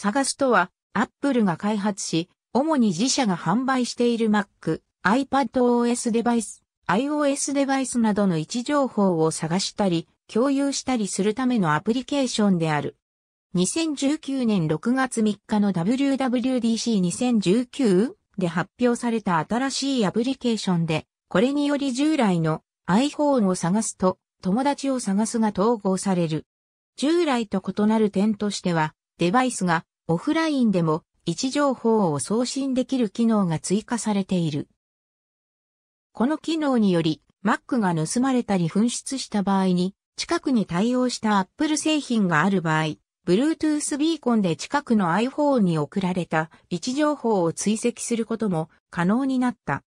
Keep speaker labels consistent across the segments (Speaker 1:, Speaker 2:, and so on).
Speaker 1: 探すとは、アップルが開発し、主に自社が販売している Mac、iPadOS デバイス、iOS デバイスなどの位置情報を探したり、共有したりするためのアプリケーションである。2019年6月3日の WWDC2019 で発表された新しいアプリケーションで、これにより従来の iPhone を探すと友達を探すが統合される。従来と異なる点としては、デバイスがオフラインでも位置情報を送信できる機能が追加されている。この機能により Mac が盗まれたり紛失した場合に近くに対応した Apple 製品がある場合、Bluetooth ビーコンで近くの iPhone に送られた位置情報を追跡することも可能になった。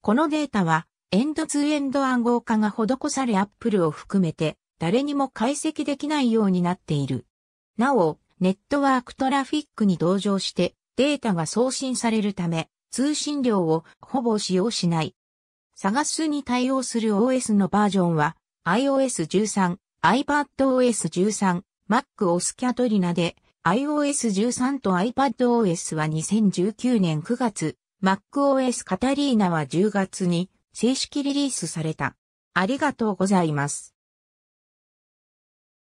Speaker 1: このデータはエンドツーエンド暗号化が施され Apple を含めて誰にも解析できないようになっている。なお、ネットワークトラフィックに同乗してデータが送信されるため通信量をほぼ使用しない。サガスに対応する OS のバージョンは iOS 13、iPadOS 13、MacOS キャトリナで iOS 13と iPadOS は2019年9月、MacOS カタリーナは10月に正式リリースされた。ありがとうございま
Speaker 2: す。